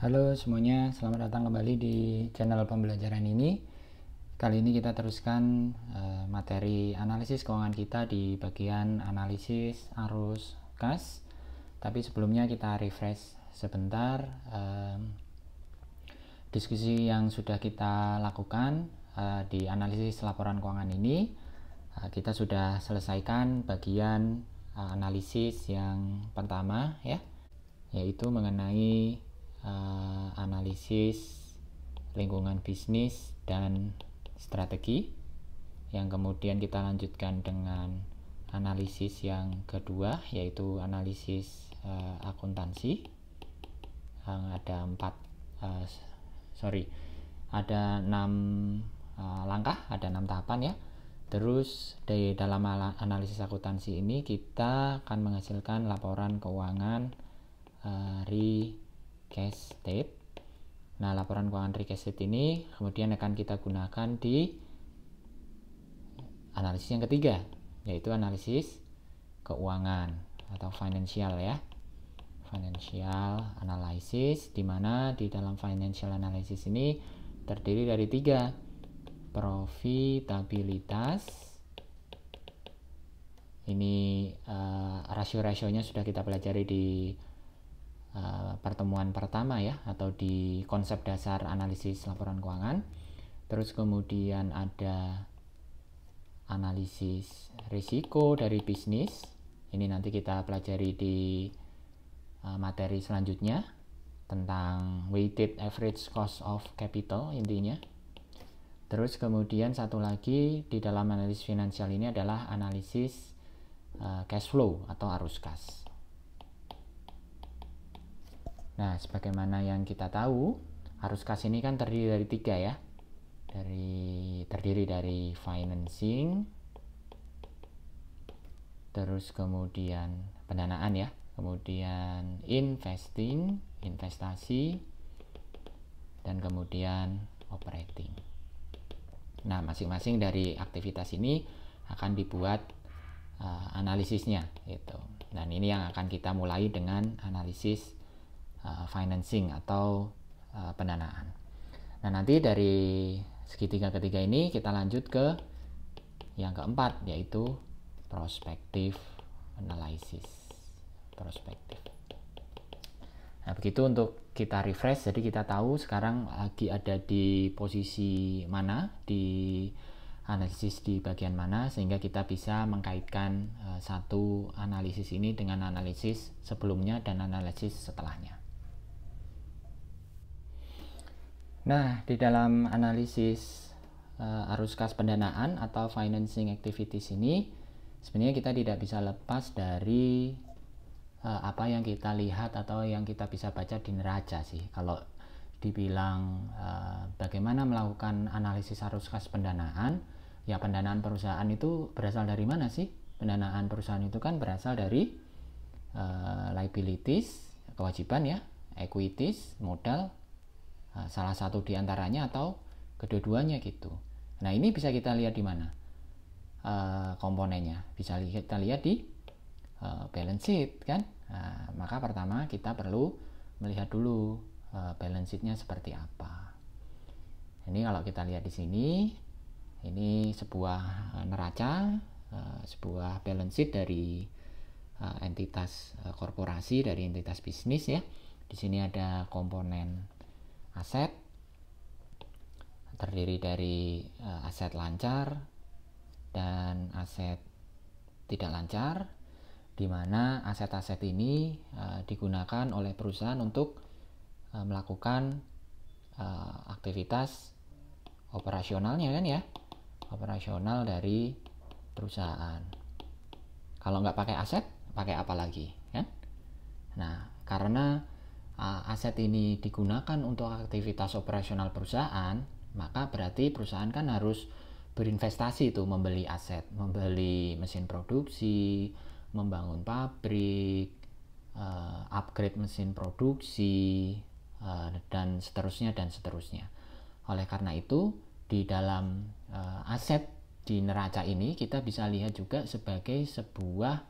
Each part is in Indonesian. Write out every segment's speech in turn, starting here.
Halo semuanya, selamat datang kembali di channel pembelajaran ini. Kali ini kita teruskan uh, materi analisis keuangan kita di bagian analisis arus kas. Tapi sebelumnya kita refresh sebentar uh, diskusi yang sudah kita lakukan uh, di analisis laporan keuangan ini. Uh, kita sudah selesaikan bagian uh, analisis yang pertama ya, yaitu mengenai uh, analisis lingkungan bisnis dan strategi yang kemudian kita lanjutkan dengan analisis yang kedua yaitu analisis uh, akuntansi yang ada empat uh, sorry ada enam uh, langkah ada enam tahapan ya terus di dalam analisis akuntansi ini kita akan menghasilkan laporan keuangan uh, cash tape. Nah, laporan keuangan State ini kemudian akan kita gunakan di analisis yang ketiga, yaitu analisis keuangan atau financial ya. Financial analysis di mana di dalam financial analysis ini terdiri dari tiga profitabilitas ini uh, rasio-rasionya sudah kita pelajari di Eh, pertemuan pertama ya atau di konsep dasar analisis laporan keuangan. Terus kemudian ada analisis risiko dari bisnis. Ini nanti kita pelajari di eh, materi selanjutnya tentang weighted average cost of capital intinya. Terus kemudian satu lagi di dalam analisis finansial ini adalah analisis eh, cash flow atau arus kas. Nah, sebagaimana yang kita tahu, arus kas ini kan terdiri dari tiga ya. Dari terdiri dari financing, terus kemudian pendanaan ya, kemudian investing, investasi, dan kemudian operating. Nah, masing-masing dari aktivitas ini akan dibuat uh, analisisnya gitu. Dan ini yang akan kita mulai dengan analisis uh, financing atau uh, pendanaan. Nah, nanti dari segitiga ketiga ini kita lanjut ke yang keempat yaitu prospektif analysis. prospektif. Nah, begitu untuk kita refresh jadi kita tahu sekarang lagi ada di posisi mana di analisis di bagian mana sehingga kita bisa mengkaitkan uh, satu analisis ini dengan analisis sebelumnya dan analisis setelahnya. Nah, di dalam analisis uh, arus kas pendanaan atau financing activities ini, sebenarnya kita tidak bisa lepas dari uh, apa yang kita lihat atau yang kita bisa baca di neraca sih. Kalau dibilang uh, bagaimana melakukan analisis arus kas pendanaan, ya pendanaan perusahaan itu berasal dari mana sih? Pendanaan perusahaan itu kan berasal dari uh, liabilities, kewajiban ya, equities, modal, Nah, salah satu di antaranya atau kedua-duanya gitu. Nah, ini bisa kita lihat di mana uh, komponennya. Bisa kita lihat di uh, balance sheet kan. Uh, maka pertama kita perlu melihat dulu uh, balance sheetnya seperti apa. Ini kalau kita lihat di sini, ini sebuah neraca, sebuah balance sheet dari entitas korporasi, dari entitas bisnis ya. Di sini ada komponen aset terdiri dari uh, aset lancar dan aset tidak lancar di mana aset-aset ini uh, digunakan oleh perusahaan untuk uh, melakukan uh, aktivitas operasionalnya kan ya operasional dari perusahaan kalau nggak pakai aset pakai apa lagi kan nah karena Eh, aset ini digunakan untuk aktivitas operasional perusahaan, maka berarti perusahaan kan harus berinvestasi itu membeli aset, membeli mesin produksi, membangun pabrik, eh, upgrade mesin produksi, eh, dan seterusnya dan seterusnya. Oleh karena itu, di dalam aset di neraca ini kita bisa lihat juga sebagai sebuah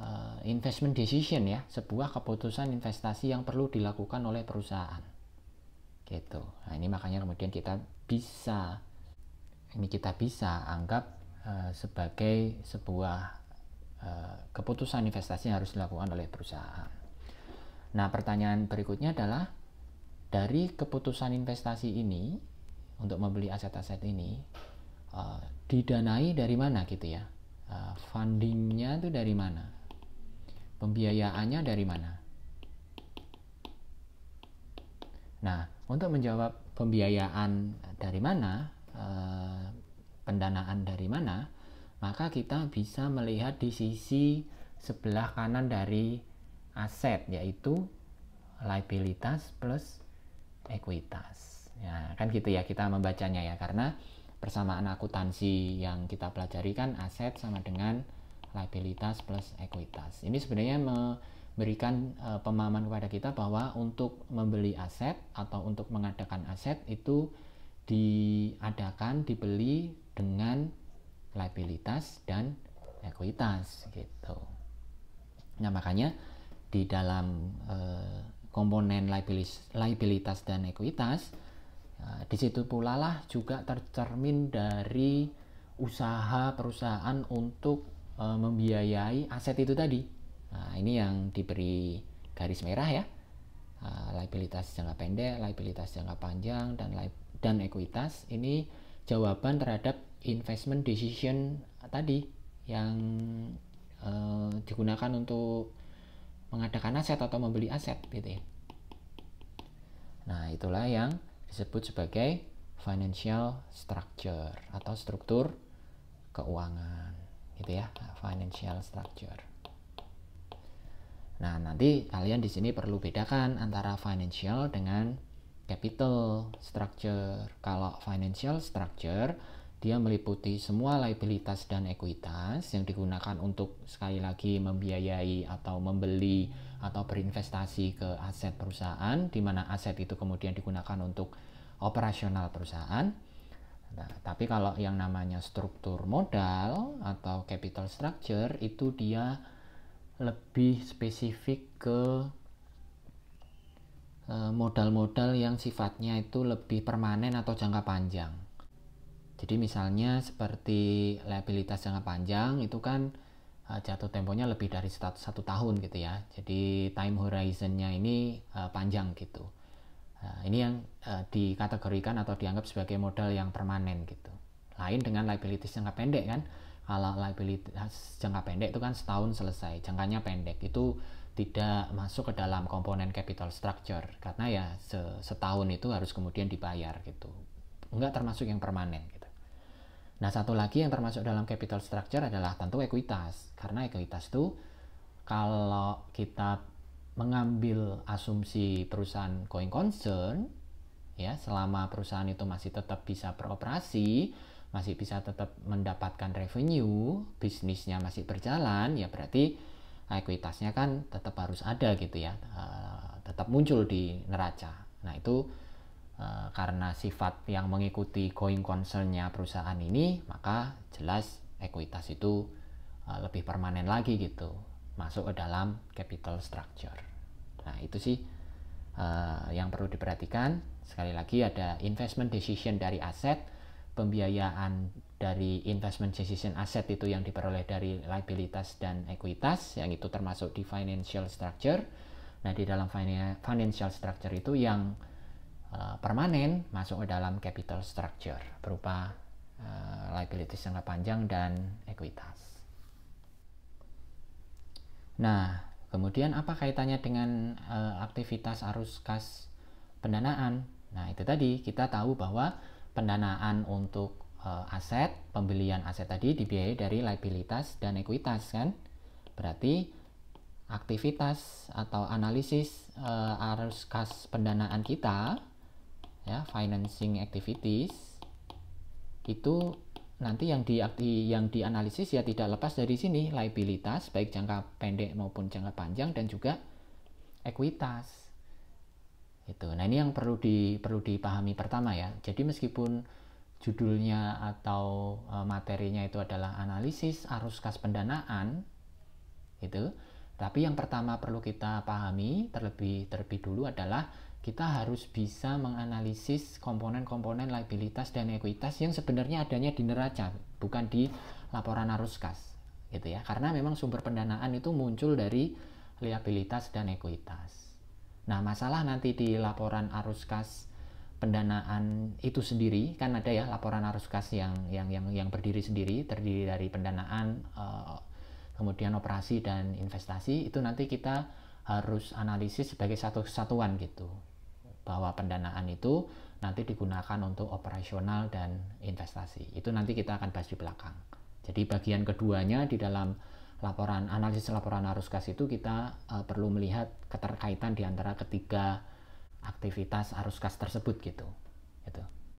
Eh, investment decision ya, sebuah keputusan investasi yang perlu dilakukan oleh perusahaan. Gitu. Nah, ini makanya kemudian kita bisa ini kita bisa anggap uh, sebagai sebuah uh, keputusan investasi yang harus dilakukan oleh perusahaan. Nah, pertanyaan berikutnya adalah dari keputusan investasi ini untuk membeli aset-aset ini uh, didanai dari mana gitu ya? Uh, fundingnya itu dari mana? Pembiayaannya dari mana? Nah, untuk menjawab pembiayaan dari mana, eh, pendanaan dari mana, maka kita bisa melihat di sisi sebelah kanan dari aset, yaitu liabilitas plus ekuitas. Ya, kan gitu ya kita membacanya ya, karena persamaan akuntansi yang kita pelajari kan aset sama dengan liabilitas plus ekuitas. Ini sebenarnya memberikan uh, pemahaman kepada kita bahwa untuk membeli aset atau untuk mengadakan aset itu diadakan, dibeli dengan liabilitas dan ekuitas gitu. Nah, makanya di dalam e, komponen liabilitas, liabilitas dan ekuitas e, di situ pula lah juga tercermin dari usaha perusahaan untuk Eh, membiayai aset itu tadi. Nah, ini yang diberi garis merah ya. Uh, liabilitas jangka pendek, liabilitas jangka panjang dan dan ekuitas ini jawaban terhadap investment decision tadi yang uh, digunakan untuk mengadakan aset atau membeli aset gitu ya. Nah, itulah yang disebut sebagai financial structure atau struktur keuangan gitu ya financial structure. Nah nanti kalian di sini perlu bedakan antara financial dengan capital structure. Kalau financial structure dia meliputi semua liabilitas dan ekuitas yang digunakan untuk sekali lagi membiayai atau membeli atau berinvestasi ke aset perusahaan di mana aset itu kemudian digunakan untuk operasional perusahaan Nah, tapi kalau yang namanya struktur modal atau capital structure itu dia lebih spesifik ke e, modal-modal yang sifatnya itu lebih permanen atau jangka panjang. Jadi misalnya seperti liabilitas jangka panjang itu kan e, jatuh temponya lebih dari satu tahun gitu ya. Jadi time horizonnya ini e, panjang gitu. Nah, ini yang uh, dikategorikan atau dianggap sebagai modal yang permanen gitu. Lain dengan liabilities jangka pendek kan. Kalau liabilities eh, jangka pendek itu kan setahun selesai, jangkanya pendek. Itu tidak masuk ke dalam komponen capital structure karena ya setahun itu harus kemudian dibayar gitu. Enggak termasuk yang permanen gitu. Nah, satu lagi yang termasuk dalam capital structure adalah tentu ekuitas. Karena ekuitas itu kalau kita mengambil asumsi perusahaan going concern ya selama perusahaan itu masih tetap bisa beroperasi masih bisa tetap mendapatkan revenue bisnisnya masih berjalan ya berarti ah, ekuitasnya kan tetap harus ada gitu ya ah, tetap muncul di neraca nah itu ah, karena sifat yang mengikuti going concernnya perusahaan ini maka jelas ekuitas itu lebih permanen lagi gitu masuk ke dalam capital structure Nah, itu sih uh, yang perlu diperhatikan. Sekali lagi ada investment decision dari aset, pembiayaan dari investment decision aset itu yang diperoleh dari liabilitas dan ekuitas, yang itu termasuk di financial structure. Nah, di dalam financial structure itu yang uh, permanen masuk ke dalam capital structure berupa uh, eh, liabilitas jangka panjang dan ekuitas. Nah, Kemudian apa kaitannya dengan e, aktivitas arus kas pendanaan? Nah, itu tadi kita tahu bahwa pendanaan untuk e, aset, pembelian aset tadi dibiayai dari liabilitas dan ekuitas kan? Berarti aktivitas atau analisis e, arus kas pendanaan kita ya, financing activities itu nanti yang di yang dianalisis ya tidak lepas dari sini liabilitas baik jangka pendek maupun jangka panjang dan juga ekuitas itu nah ini yang perlu di perlu dipahami pertama ya jadi meskipun judulnya atau e, materinya itu adalah analisis arus kas pendanaan itu tapi yang pertama perlu kita pahami terlebih terlebih dulu adalah kita harus bisa menganalisis komponen-komponen liabilitas dan ekuitas yang sebenarnya adanya di neraca, bukan di laporan arus kas, gitu ya. Karena memang sumber pendanaan itu muncul dari liabilitas dan ekuitas. Nah, masalah nanti di laporan arus kas pendanaan itu sendiri kan ada ya laporan arus kas yang yang yang yang berdiri sendiri terdiri dari pendanaan eh, kemudian operasi dan investasi itu nanti kita harus analisis sebagai satu kesatuan gitu bahwa pendanaan itu nanti digunakan untuk operasional dan investasi. Itu nanti kita akan bahas di belakang. Jadi bagian keduanya di dalam laporan analisis laporan arus kas itu kita uh, perlu melihat keterkaitan di antara ketiga aktivitas arus kas tersebut gitu. Gitu.